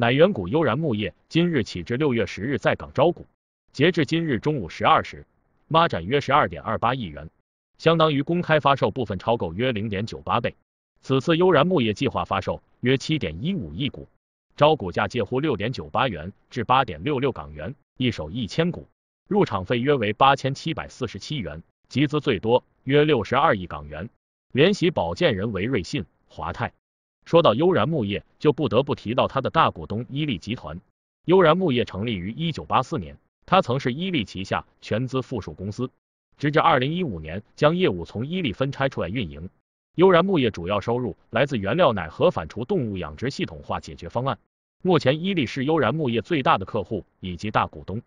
乃远古悠然木业今日起至六月十日在港招股，截至今日中午十二时，孖展约十二点二八亿元，相当于公开发售部分超购约零点九八倍。此次悠然木业计划发售约七点一五亿股，招股价介乎六点九八元至八点六六港元，一手一千股，入场费约为八千七百四十七元，集资最多约六十二亿港元。联席保荐人为瑞信、华泰。说到悠然牧业，就不得不提到它的大股东伊利集团。悠然牧业成立于一九八四年，它曾是伊利旗下全资附属公司，直至二零一五年将业务从伊利分拆出来运营。悠然牧业主要收入来自原料奶和反刍动物养殖系统化解决方案。目前，伊利是悠然牧业最大的客户以及大股东。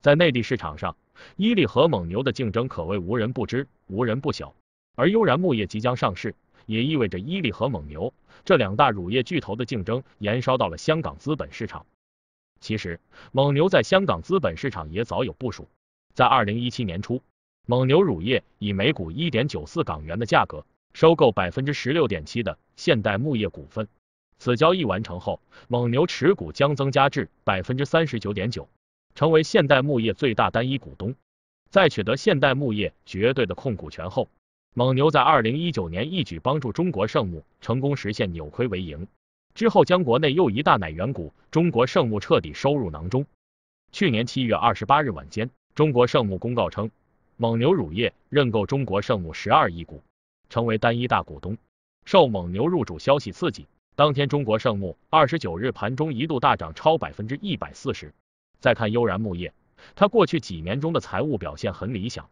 在内地市场上，伊利和蒙牛的竞争可谓无人不知、无人不晓。而悠然牧业即将上市。也意味着伊利和蒙牛这两大乳业巨头的竞争延烧到了香港资本市场。其实，蒙牛在香港资本市场也早有部署。在二零一七年初，蒙牛乳业以每股一点九四港元的价格收购百分之十六点七的现代牧业股份。此交易完成后，蒙牛持股将增加至百分之三十九点九，成为现代牧业最大单一股东。在取得现代牧业绝对的控股权后。蒙牛在二零一九年一举帮助中国圣牧成功实现扭亏为盈，之后将国内又一大奶源股中国圣牧彻底收入囊中。去年七月二十八日晚间，中国圣牧公告称，蒙牛乳业认购中国圣牧十二亿股，成为单一大股东。受蒙牛入主消息刺激，当天中国圣牧二十九日盘中一度大涨超百分之一百四十。再看悠然牧业，它过去几年中的财务表现很理想。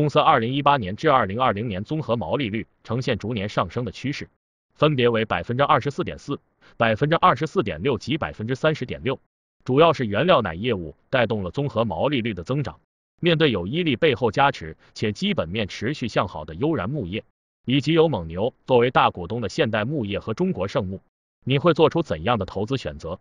公司二零一八年至二零二零年综合毛利率呈现逐年上升的趋势，分别为百分之二十四点四、百分之二十四点六及百分之三十点六，主要是原料奶业务带动了综合毛利率的增长。面对有伊利背后加持且基本面持续向好的悠然牧业，以及有蒙牛作为大股东的现代牧业和中国圣牧，你会做出怎样的投资选择？